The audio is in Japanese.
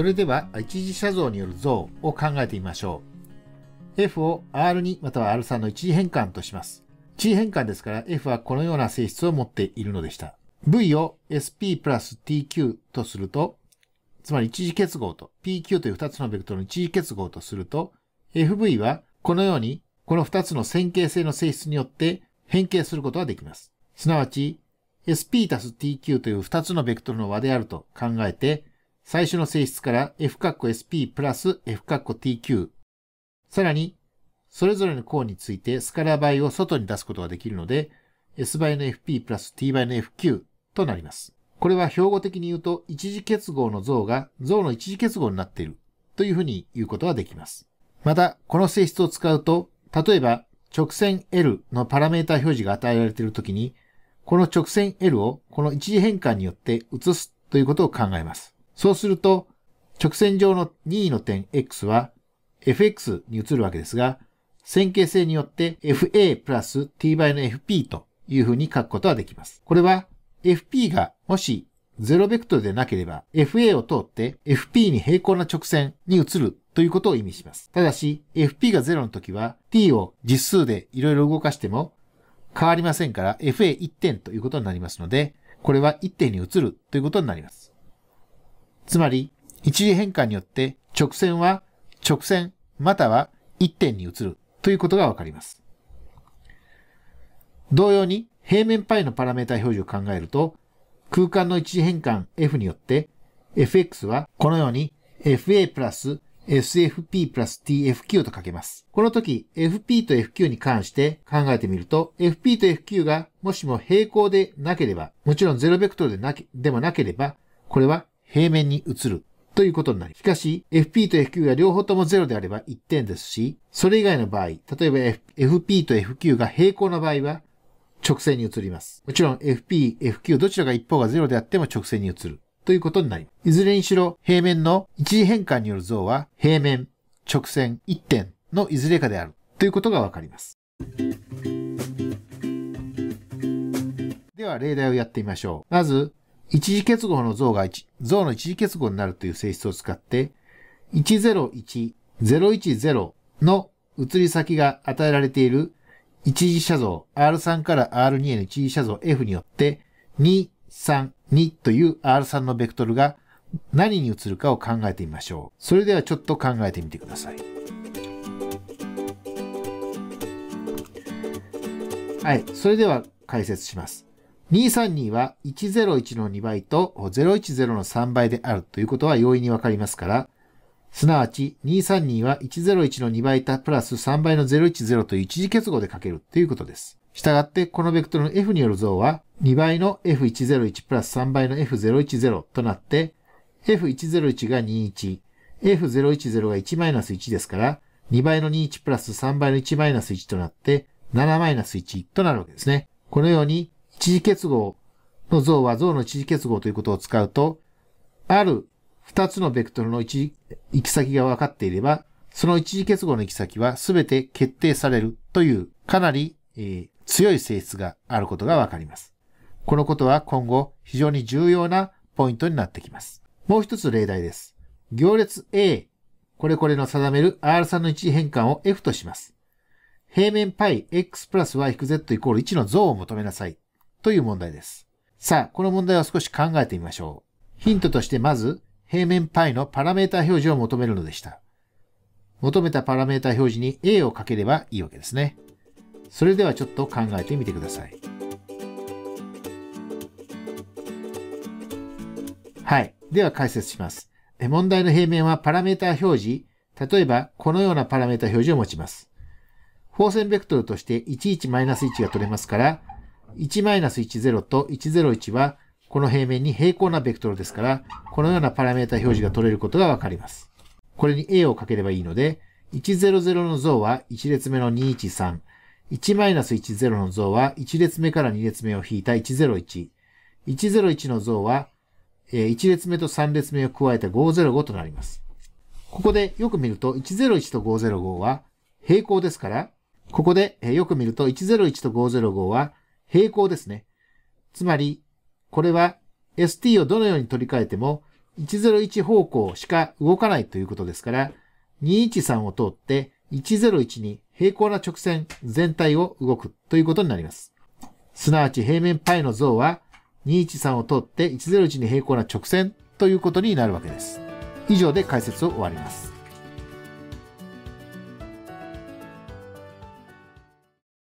それでは一次写像による像を考えてみましょう。f を r2 または r3 の一次変換とします。一次変換ですから f はこのような性質を持っているのでした。v を sp プラス tq とすると、つまり一次結合と pq という2つのベクトルの一次結合とすると、fv はこのようにこの2つの線形性の性質によって変形することができます。すなわち、sp たす tq という2つのベクトルの和であると考えて、最初の性質から F(SP) プラス F(TQ). さらに、それぞれの項についてスカラ倍を外に出すことができるので、S 倍の FP プラス T 倍の FQ となります。これは標語的に言うと、一次結合の像が像の一次結合になっているというふうに言うことができます。また、この性質を使うと、例えば直線 L のパラメータ表示が与えられているときに、この直線 L をこの一次変換によって移すということを考えます。そうすると、直線上の任意の点 x は fx に移るわけですが、線形性によって fa プラス t 倍の fp というふうに書くことはできます。これは fp がもし0ベクトルでなければ fa を通って fp に平行な直線に移るということを意味します。ただし fp が0の時は t を実数でいろいろ動かしても変わりませんから fa1 点ということになりますので、これは1点に移るということになります。つまり、一次変換によって直線は直線または1点に移るということがわかります。同様に平面 π のパラメータ表示を考えると、空間の一次変換 f によって、fx はこのように fa プラス sfp プラス tfq と書けます。この時、fp と fq に関して考えてみると、fp と fq がもしも平行でなければ、もちろん0ベクトルでなでもなければ、これは平面に移るということになり、しかし FP と FQ が両方とも0であれば1点ですし、それ以外の場合、例えば、F、FP と FQ が平行の場合は直線に移ります。もちろん FP、FQ どちらが一方が0であっても直線に移るということになります。いずれにしろ平面の一次変換による像は平面、直線、1点のいずれかであるということがわかります。では例題をやってみましょう。まず、一次結合の像が一、像の一次結合になるという性質を使って、101、010の移り先が与えられている一次写像 R3 から R2 への一次写像 F によって、2、3、2という R3 のベクトルが何に移るかを考えてみましょう。それではちょっと考えてみてください。はい、それでは解説します。232は101の2倍と010の3倍であるということは容易にわかりますから、すなわち232は101の2倍たプラス3倍の010という一次結合でかけるということです。したがってこのベクトルの F による像は2倍の F101 プラス3倍の F010 となって F101 が21、F010 が1マイナス1ですから2倍の21プラス3倍の1マイナス1となって7マイナス1となるわけですね。このように地位結合の像は像の地位結合ということを使うと、ある二つのベクトルの行き先が分かっていれば、その一時結合の行き先は全て決定されるというかなり、えー、強い性質があることが分かります。このことは今後非常に重要なポイントになってきます。もう一つ例題です。行列 A、これこれの定める R3 の一時変換を F とします。平面 πx プラス y-z イコール1の像を求めなさい。という問題です。さあ、この問題を少し考えてみましょう。ヒントとしてまず、平面 π のパラメータ表示を求めるのでした。求めたパラメータ表示に a をかければいいわけですね。それではちょっと考えてみてください。はい。では解説します。問題の平面はパラメータ表示、例えばこのようなパラメータ表示を持ちます。方線ベクトルとして11-1が取れますから、1-10と101はこの平面に平行なベクトルですから、このようなパラメータ表示が取れることがわかります。これに A をかければいいので、100の像は1列目の213、1-10の像は1列目から2列目を引いた101、101の像は1列目と3列目を加えた505となります。ここでよく見ると101と505は平行ですから、ここでよく見ると101と505は平行ですね。つまり、これは ST をどのように取り替えても101方向しか動かないということですから、213を通って101に平行な直線全体を動くということになります。すなわち平面 π の像は213を通って101に平行な直線ということになるわけです。以上で解説を終わります。